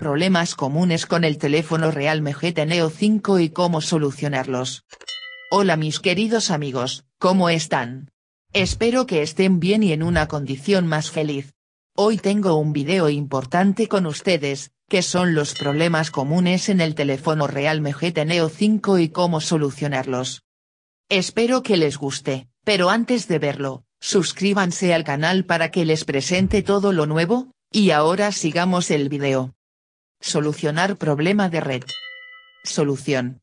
Problemas comunes con el teléfono Realme GT Neo 5 y cómo solucionarlos. Hola mis queridos amigos, ¿cómo están? Espero que estén bien y en una condición más feliz. Hoy tengo un video importante con ustedes, que son los problemas comunes en el teléfono Realme GT Neo 5 y cómo solucionarlos. Espero que les guste, pero antes de verlo, suscríbanse al canal para que les presente todo lo nuevo, y ahora sigamos el video. Solucionar problema de red. Solución.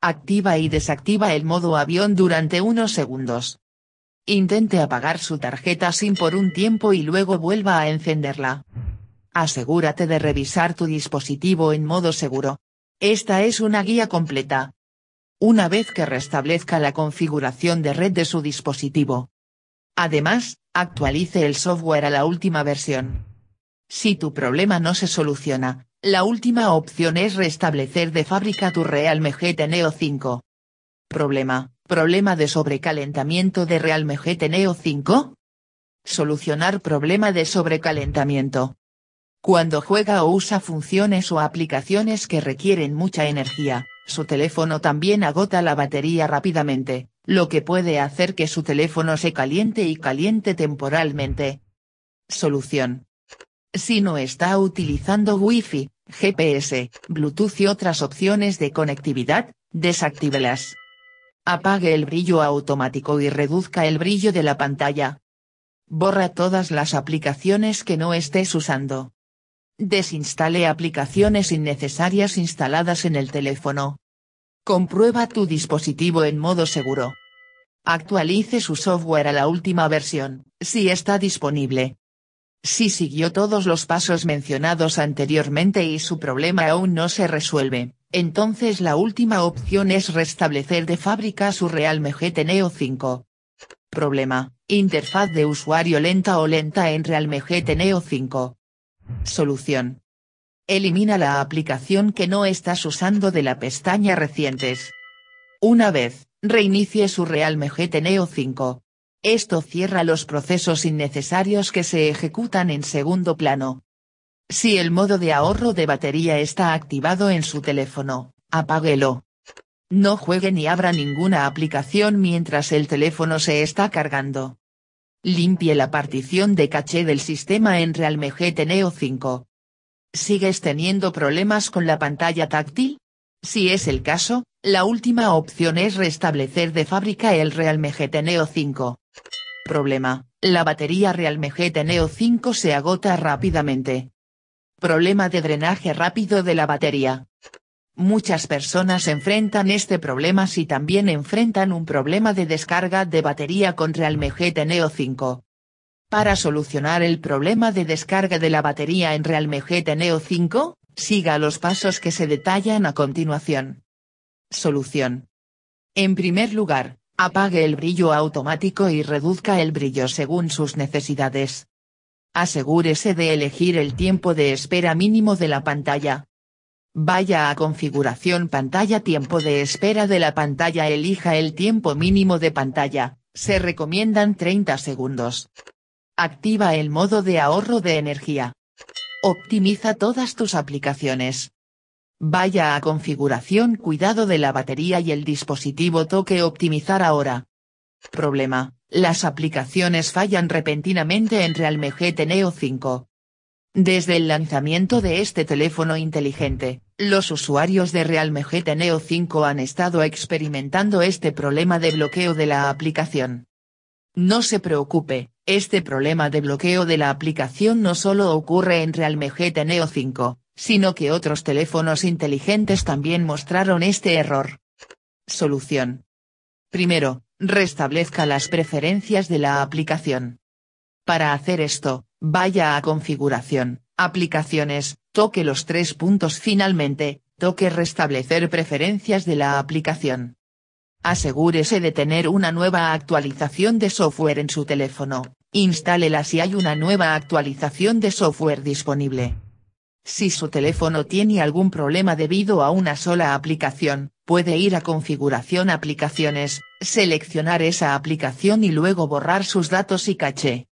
Activa y desactiva el modo avión durante unos segundos. Intente apagar su tarjeta SIM por un tiempo y luego vuelva a encenderla. Asegúrate de revisar tu dispositivo en modo seguro. Esta es una guía completa. Una vez que restablezca la configuración de red de su dispositivo. Además, actualice el software a la última versión. Si tu problema no se soluciona, la última opción es restablecer de fábrica tu Realme GT Neo 5. Problema, problema de sobrecalentamiento de Realme GT Neo 5. Solucionar problema de sobrecalentamiento. Cuando juega o usa funciones o aplicaciones que requieren mucha energía, su teléfono también agota la batería rápidamente, lo que puede hacer que su teléfono se caliente y caliente temporalmente. Solución. Si no está utilizando Wi-Fi, GPS, Bluetooth y otras opciones de conectividad, desactívelas. Apague el brillo automático y reduzca el brillo de la pantalla. Borra todas las aplicaciones que no estés usando. Desinstale aplicaciones innecesarias instaladas en el teléfono. Comprueba tu dispositivo en modo seguro. Actualice su software a la última versión, si está disponible, si siguió todos los pasos mencionados anteriormente y su problema aún no se resuelve, entonces la última opción es restablecer de fábrica su Realme GT Neo 5. Problema, interfaz de usuario lenta o lenta en Realme GT Neo 5. Solución. Elimina la aplicación que no estás usando de la pestaña Recientes. Una vez, reinicie su Realme GT Neo 5. Esto cierra los procesos innecesarios que se ejecutan en segundo plano. Si el modo de ahorro de batería está activado en su teléfono, apáguelo. No juegue ni abra ninguna aplicación mientras el teléfono se está cargando. Limpie la partición de caché del sistema en Realme Neo 5. ¿Sigues teniendo problemas con la pantalla táctil? Si es el caso, la última opción es restablecer de fábrica el Realme Neo 5. Problema, la batería Realme GT Neo 5 se agota rápidamente. Problema de drenaje rápido de la batería. Muchas personas enfrentan este problema si también enfrentan un problema de descarga de batería con Realme Neo 5. Para solucionar el problema de descarga de la batería en Realme GT Neo 5, siga los pasos que se detallan a continuación. Solución. En primer lugar, Apague el brillo automático y reduzca el brillo según sus necesidades. Asegúrese de elegir el tiempo de espera mínimo de la pantalla. Vaya a Configuración pantalla Tiempo de espera de la pantalla Elija el tiempo mínimo de pantalla, se recomiendan 30 segundos. Activa el modo de ahorro de energía. Optimiza todas tus aplicaciones. Vaya a configuración cuidado de la batería y el dispositivo toque optimizar ahora. Problema, las aplicaciones fallan repentinamente en Realme GT Neo 5. Desde el lanzamiento de este teléfono inteligente, los usuarios de Realme GT Neo 5 han estado experimentando este problema de bloqueo de la aplicación. No se preocupe, este problema de bloqueo de la aplicación no solo ocurre en Realme GT Neo 5, sino que otros teléfonos inteligentes también mostraron este error. Solución. Primero, restablezca las preferencias de la aplicación. Para hacer esto, vaya a Configuración, Aplicaciones, toque los tres puntos finalmente, toque Restablecer preferencias de la aplicación. Asegúrese de tener una nueva actualización de software en su teléfono, instálela si hay una nueva actualización de software disponible. Si su teléfono tiene algún problema debido a una sola aplicación, puede ir a Configuración Aplicaciones, seleccionar esa aplicación y luego borrar sus datos y caché.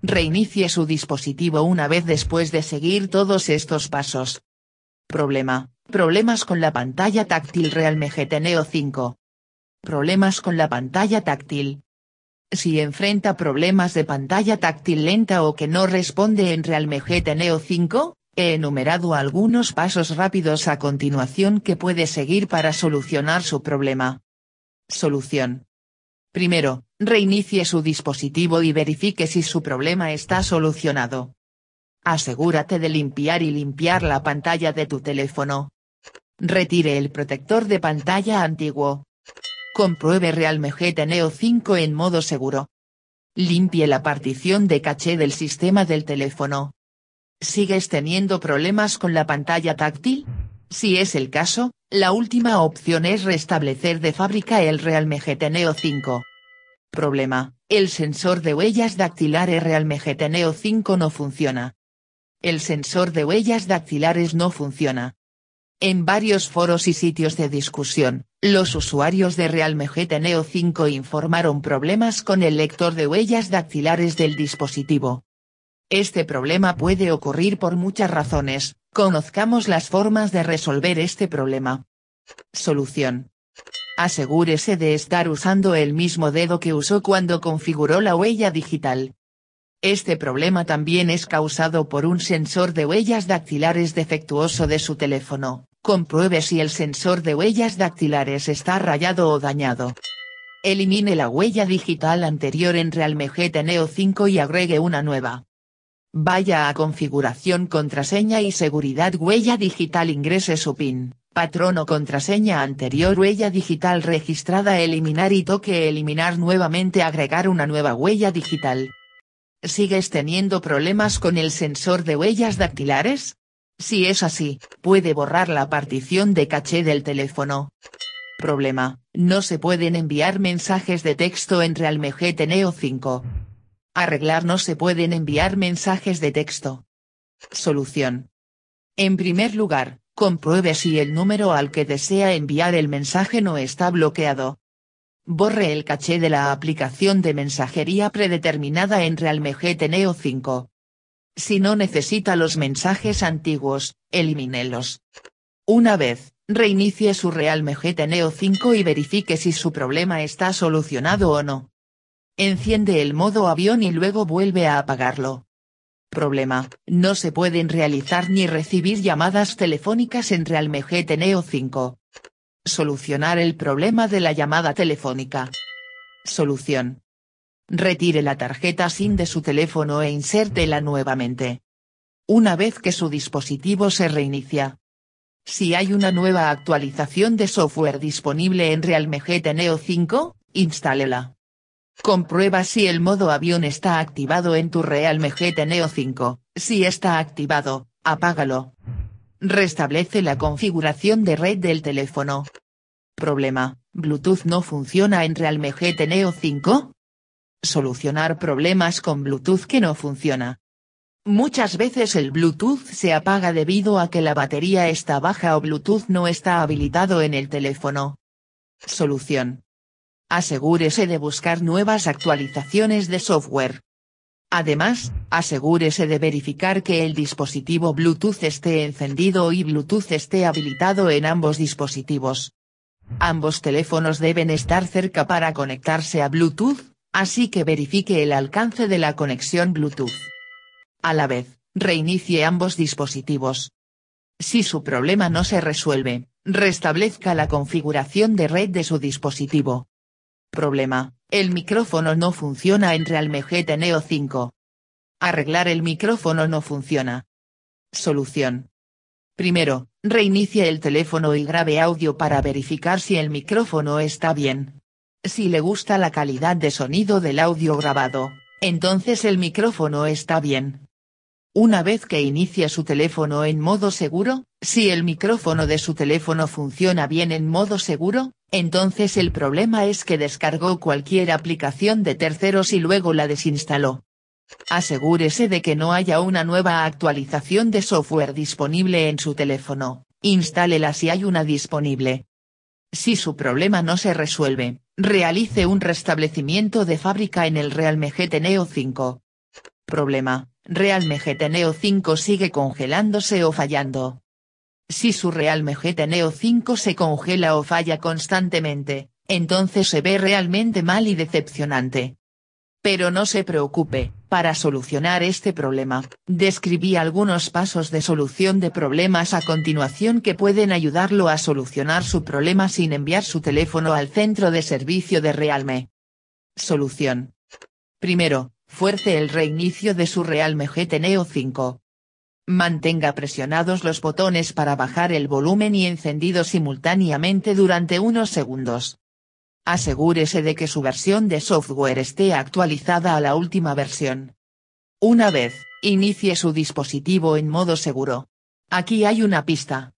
Reinicie su dispositivo una vez después de seguir todos estos pasos. Problema. Problemas con la pantalla táctil Realme GT Neo 5. Problemas con la pantalla táctil, si enfrenta problemas de pantalla táctil lenta o que no responde en Realme GT Neo 5, He enumerado algunos pasos rápidos a continuación que puede seguir para solucionar su problema. Solución. Primero, reinicie su dispositivo y verifique si su problema está solucionado. Asegúrate de limpiar y limpiar la pantalla de tu teléfono. Retire el protector de pantalla antiguo. Compruebe Realme GT Neo 5 en modo seguro. Limpie la partición de caché del sistema del teléfono. ¿Sigues teniendo problemas con la pantalla táctil? Si es el caso, la última opción es restablecer de fábrica el Realme GT Neo 5. Problema, el sensor de huellas dactilares Realme GT Neo 5 no funciona. El sensor de huellas dactilares no funciona. En varios foros y sitios de discusión, los usuarios de Realme GT Neo 5 informaron problemas con el lector de huellas dactilares del dispositivo, este problema puede ocurrir por muchas razones, conozcamos las formas de resolver este problema. Solución. Asegúrese de estar usando el mismo dedo que usó cuando configuró la huella digital. Este problema también es causado por un sensor de huellas dactilares defectuoso de su teléfono. Compruebe si el sensor de huellas dactilares está rayado o dañado. Elimine la huella digital anterior en Realme Neo 5 y agregue una nueva. Vaya a configuración contraseña y seguridad huella digital ingrese su PIN, patrón o contraseña anterior huella digital registrada eliminar y toque eliminar nuevamente agregar una nueva huella digital. ¿Sigues teniendo problemas con el sensor de huellas dactilares? Si es así, puede borrar la partición de caché del teléfono. Problema, no se pueden enviar mensajes de texto entre almejete Neo 5. Arreglar no se pueden enviar mensajes de texto. Solución. En primer lugar, compruebe si el número al que desea enviar el mensaje no está bloqueado. Borre el caché de la aplicación de mensajería predeterminada en GT Neo 5. Si no necesita los mensajes antiguos, elimínelos. Una vez, reinicie su Realme GT Neo 5 y verifique si su problema está solucionado o no enciende el modo avión y luego vuelve a apagarlo. Problema, no se pueden realizar ni recibir llamadas telefónicas entre GT Neo 5. Solucionar el problema de la llamada telefónica. Solución. Retire la tarjeta SIM de su teléfono e insértela nuevamente. Una vez que su dispositivo se reinicia. Si hay una nueva actualización de software disponible en Realme GT Neo 5, instálela. Comprueba si el modo avión está activado en tu Realme GT Neo 5, si está activado, apágalo. Restablece la configuración de red del teléfono. Problema, Bluetooth no funciona en Realme GT Neo 5? Solucionar problemas con Bluetooth que no funciona. Muchas veces el Bluetooth se apaga debido a que la batería está baja o Bluetooth no está habilitado en el teléfono. Solución asegúrese de buscar nuevas actualizaciones de software. Además, asegúrese de verificar que el dispositivo Bluetooth esté encendido y Bluetooth esté habilitado en ambos dispositivos. Ambos teléfonos deben estar cerca para conectarse a Bluetooth, así que verifique el alcance de la conexión Bluetooth. A la vez, reinicie ambos dispositivos. Si su problema no se resuelve, restablezca la configuración de red de su dispositivo. Problema, el micrófono no funciona en Realme GT Neo 5. Arreglar el micrófono no funciona. Solución. Primero, reinicie el teléfono y grabe audio para verificar si el micrófono está bien. Si le gusta la calidad de sonido del audio grabado, entonces el micrófono está bien. Una vez que inicie su teléfono en modo seguro, si el micrófono de su teléfono funciona bien en modo seguro, entonces el problema es que descargó cualquier aplicación de terceros y luego la desinstaló. Asegúrese de que no haya una nueva actualización de software disponible en su teléfono, instálela si hay una disponible. Si su problema no se resuelve, realice un restablecimiento de fábrica en el Realme GT Neo 5. Problema, Realme GT Neo 5 sigue congelándose o fallando. Si su Realme GT Neo 5 se congela o falla constantemente, entonces se ve realmente mal y decepcionante. Pero no se preocupe, para solucionar este problema, describí algunos pasos de solución de problemas a continuación que pueden ayudarlo a solucionar su problema sin enviar su teléfono al centro de servicio de Realme. Solución. Primero, fuerce el reinicio de su Realme GT Neo 5. Mantenga presionados los botones para bajar el volumen y encendido simultáneamente durante unos segundos. Asegúrese de que su versión de software esté actualizada a la última versión. Una vez, inicie su dispositivo en modo seguro. Aquí hay una pista.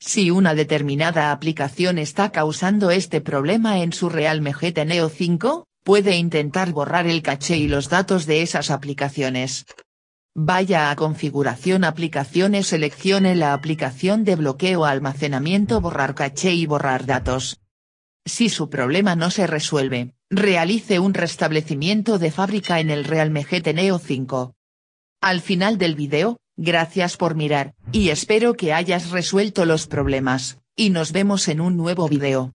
Si una determinada aplicación está causando este problema en su Realme GT Neo 5, puede intentar borrar el caché y los datos de esas aplicaciones. Vaya a configuración aplicaciones seleccione la aplicación de bloqueo almacenamiento borrar caché y borrar datos. Si su problema no se resuelve, realice un restablecimiento de fábrica en el Realme GT Neo 5. Al final del video, gracias por mirar, y espero que hayas resuelto los problemas, y nos vemos en un nuevo video.